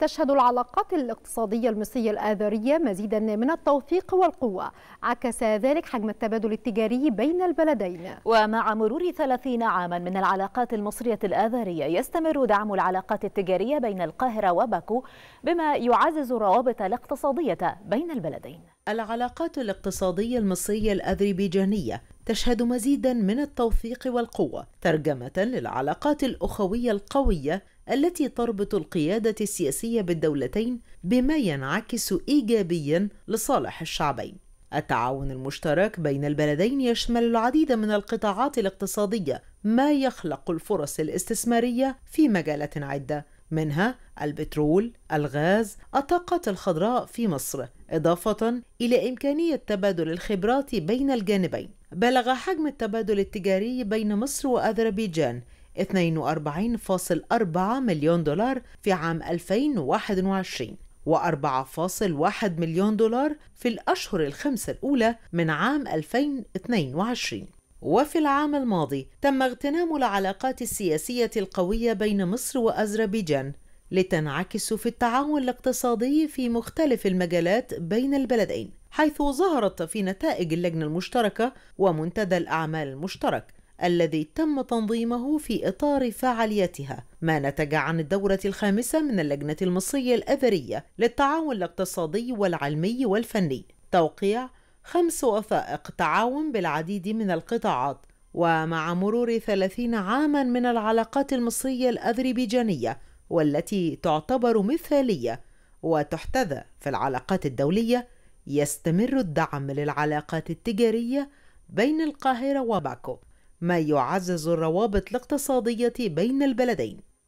تشهد العلاقات الاقتصادية المصرية الآذرية مزيدا من التوثيق والقوة عكس ذلك حجم التبادل التجاري بين البلدين ومع مرور 30 عاما من العلاقات المصرية الآذرية يستمر دعم العلاقات التجارية بين القاهرة وباكو بما يعزز الروابط الاقتصادية بين البلدين العلاقات الاقتصادية المصرية الأذربيجانية تشهد مزيدا من التوثيق والقوه ترجمه للعلاقات الاخويه القويه التي تربط القياده السياسيه بالدولتين بما ينعكس ايجابيا لصالح الشعبين التعاون المشترك بين البلدين يشمل العديد من القطاعات الاقتصاديه ما يخلق الفرص الاستثماريه في مجالات عده منها البترول الغاز الطاقات الخضراء في مصر اضافه الى امكانيه تبادل الخبرات بين الجانبين بلغ حجم التبادل التجاري بين مصر وأذربيجان 42.4 مليون دولار في عام 2021 و4.1 مليون دولار في الأشهر الخمسة الأولى من عام 2022 وفي العام الماضي تم اغتنام العلاقات السياسية القوية بين مصر وأذربيجان لتنعكس في التعاون الاقتصادي في مختلف المجالات بين البلدين حيث ظهرت في نتائج اللجنة المشتركة ومنتدى الأعمال المشترك الذي تم تنظيمه في إطار فعاليتها ما نتج عن الدورة الخامسة من اللجنة المصرية الأثرية للتعاون الاقتصادي والعلمي والفني توقيع خمس وثائق تعاون بالعديد من القطاعات ومع مرور ثلاثين عاما من العلاقات المصرية الأذربيجانية والتي تعتبر مثالية وتحتذى في العلاقات الدولية يستمر الدعم للعلاقات التجارية بين القاهرة وباكو ما يعزز الروابط الاقتصادية بين البلدين